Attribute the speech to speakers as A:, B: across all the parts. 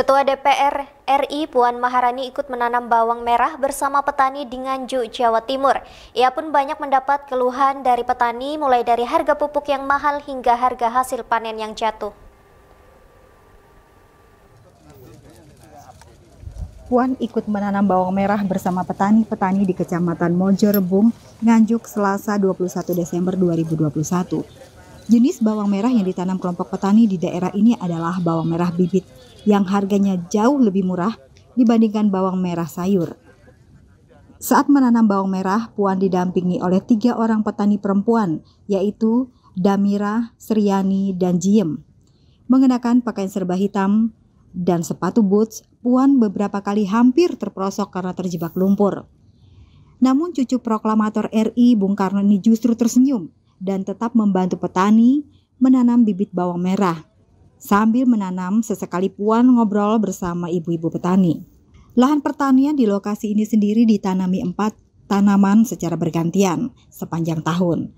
A: Ketua DPR RI Puan Maharani ikut menanam bawang merah bersama petani di Nganjuk, Jawa Timur. Ia pun banyak mendapat keluhan dari petani mulai dari harga pupuk yang mahal hingga harga hasil panen yang jatuh. Puan ikut menanam bawang merah bersama petani-petani di Kecamatan Mojorebung, Nganjuk, Selasa 21 Desember 2021. Jenis bawang merah yang ditanam kelompok petani di daerah ini adalah bawang merah bibit yang harganya jauh lebih murah dibandingkan bawang merah sayur. Saat menanam bawang merah, Puan didampingi oleh tiga orang petani perempuan, yaitu Damira, Seriani, dan Jiem. Mengenakan pakaian serba hitam dan sepatu boots, Puan beberapa kali hampir terperosok karena terjebak lumpur. Namun cucu proklamator RI Bung Karno ini justru tersenyum dan tetap membantu petani menanam bibit bawang merah sambil menanam sesekali Puan ngobrol bersama ibu-ibu petani. Lahan pertanian di lokasi ini sendiri ditanami empat tanaman secara bergantian sepanjang tahun.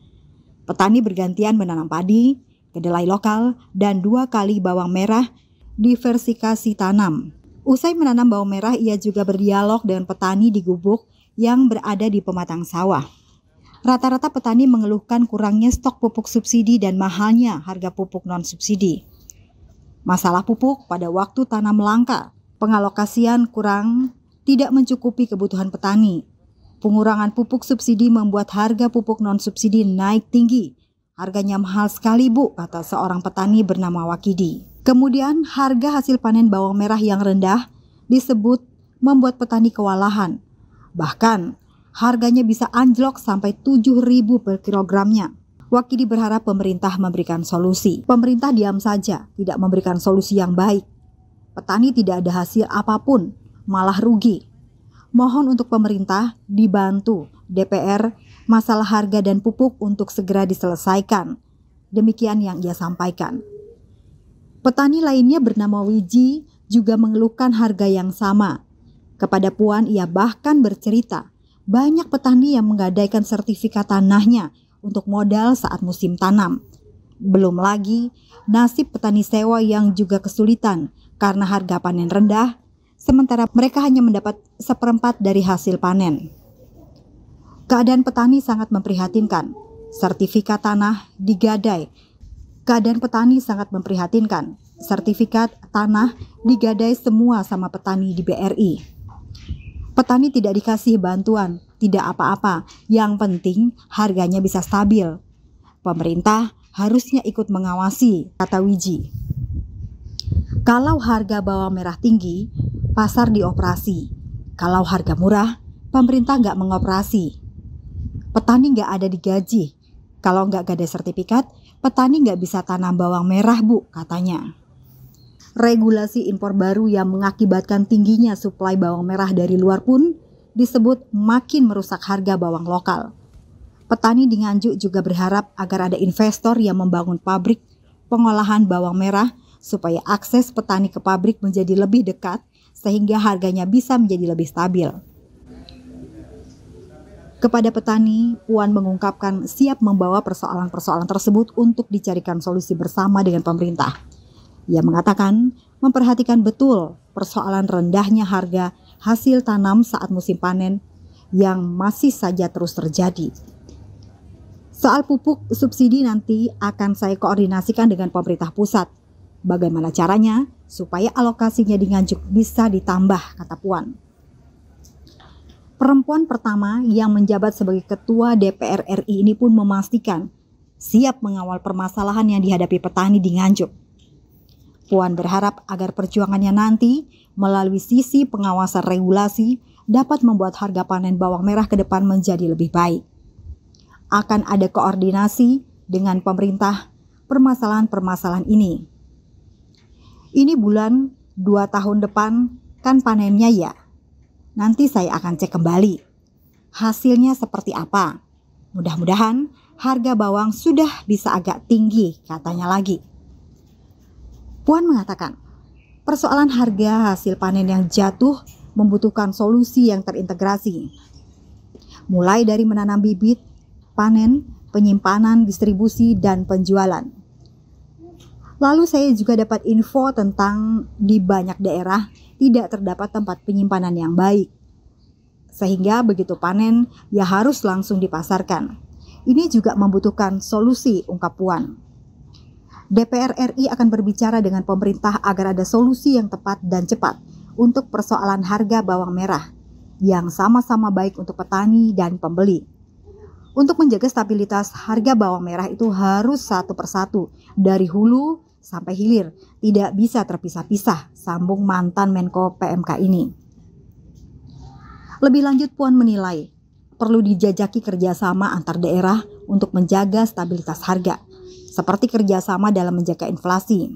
A: Petani bergantian menanam padi, kedelai lokal, dan dua kali bawang merah diversifikasi tanam. Usai menanam bawang merah, ia juga berdialog dengan petani di gubuk yang berada di pematang sawah. Rata-rata petani mengeluhkan kurangnya stok pupuk subsidi dan mahalnya harga pupuk non-subsidi. Masalah pupuk pada waktu tanam langka, pengalokasian kurang, tidak mencukupi kebutuhan petani. Pengurangan pupuk subsidi membuat harga pupuk non-subsidi naik tinggi. Harganya mahal sekali, Bu, kata seorang petani bernama Wakidi. Kemudian harga hasil panen bawang merah yang rendah disebut membuat petani kewalahan. Bahkan harganya bisa anjlok sampai 7.000 per kilogramnya. Wakili berharap pemerintah memberikan solusi. Pemerintah diam saja, tidak memberikan solusi yang baik. Petani tidak ada hasil apapun, malah rugi. Mohon untuk pemerintah dibantu DPR masalah harga dan pupuk untuk segera diselesaikan. Demikian yang ia sampaikan. Petani lainnya bernama Wiji juga mengeluhkan harga yang sama. Kepada Puan ia bahkan bercerita, banyak petani yang menggadaikan sertifikat tanahnya untuk modal saat musim tanam. Belum lagi nasib petani sewa yang juga kesulitan karena harga panen rendah, sementara mereka hanya mendapat seperempat dari hasil panen. Keadaan petani sangat memprihatinkan. Sertifikat tanah digadai. Keadaan petani sangat memprihatinkan. Sertifikat tanah digadai semua sama petani di BRI. Petani tidak dikasih bantuan, tidak apa-apa. Yang penting harganya bisa stabil. Pemerintah harusnya ikut mengawasi, kata Wiji. Kalau harga bawang merah tinggi, pasar dioperasi. Kalau harga murah, pemerintah nggak mengoperasi. Petani nggak ada digaji. Kalau nggak ada sertifikat, petani nggak bisa tanam bawang merah, Bu, katanya. Regulasi impor baru yang mengakibatkan tingginya suplai bawang merah dari luar pun disebut makin merusak harga bawang lokal. Petani di Nganjuk juga berharap agar ada investor yang membangun pabrik pengolahan bawang merah supaya akses petani ke pabrik menjadi lebih dekat sehingga harganya bisa menjadi lebih stabil. Kepada petani, Puan mengungkapkan siap membawa persoalan-persoalan tersebut untuk dicarikan solusi bersama dengan pemerintah. Ia mengatakan memperhatikan betul persoalan rendahnya harga hasil tanam saat musim panen yang masih saja terus terjadi. Soal pupuk subsidi nanti akan saya koordinasikan dengan pemerintah pusat. Bagaimana caranya supaya alokasinya di Nganjuk bisa ditambah, kata Puan. Perempuan pertama yang menjabat sebagai ketua DPR RI ini pun memastikan siap mengawal permasalahan yang dihadapi petani di Nganjuk Puan berharap agar perjuangannya nanti melalui sisi pengawasan regulasi dapat membuat harga panen bawang merah ke depan menjadi lebih baik. Akan ada koordinasi dengan pemerintah permasalahan-permasalahan ini. Ini bulan dua tahun depan kan panennya ya. Nanti saya akan cek kembali. Hasilnya seperti apa? Mudah-mudahan harga bawang sudah bisa agak tinggi katanya lagi. Puan mengatakan, persoalan harga hasil panen yang jatuh membutuhkan solusi yang terintegrasi. Mulai dari menanam bibit, panen, penyimpanan, distribusi, dan penjualan. Lalu saya juga dapat info tentang di banyak daerah tidak terdapat tempat penyimpanan yang baik. Sehingga begitu panen, ya harus langsung dipasarkan. Ini juga membutuhkan solusi ungkap Puan. DPR RI akan berbicara dengan pemerintah agar ada solusi yang tepat dan cepat untuk persoalan harga bawang merah yang sama-sama baik untuk petani dan pembeli. Untuk menjaga stabilitas harga bawang merah itu harus satu persatu dari hulu sampai hilir, tidak bisa terpisah-pisah, sambung mantan Menko PMK ini. Lebih lanjut Puan menilai perlu dijajaki kerjasama antar daerah untuk menjaga stabilitas harga seperti kerjasama dalam menjaga inflasi.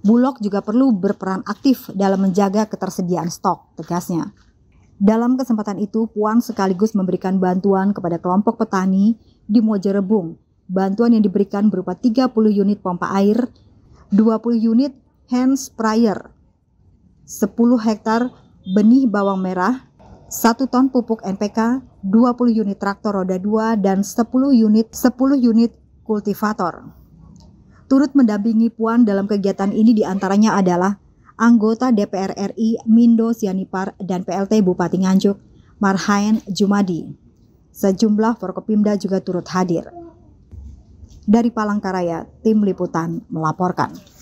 A: Bulog juga perlu berperan aktif dalam menjaga ketersediaan stok, tegasnya. Dalam kesempatan itu, Puan sekaligus memberikan bantuan kepada kelompok petani di Mojerebung. Bantuan yang diberikan berupa 30 unit pompa air, 20 unit hand sprayer, 10 hektar benih bawang merah, 1 ton pupuk NPK, 20 unit traktor roda 2 dan 10 unit 10 unit kultivator. Turut mendampingi Puan dalam kegiatan ini diantaranya adalah anggota DPR RI Mindo Sianipar dan PLT Bupati Nganjuk Marhain Jumadi. Sejumlah Forkopimda juga turut hadir. Dari Palangkaraya, Tim Liputan melaporkan.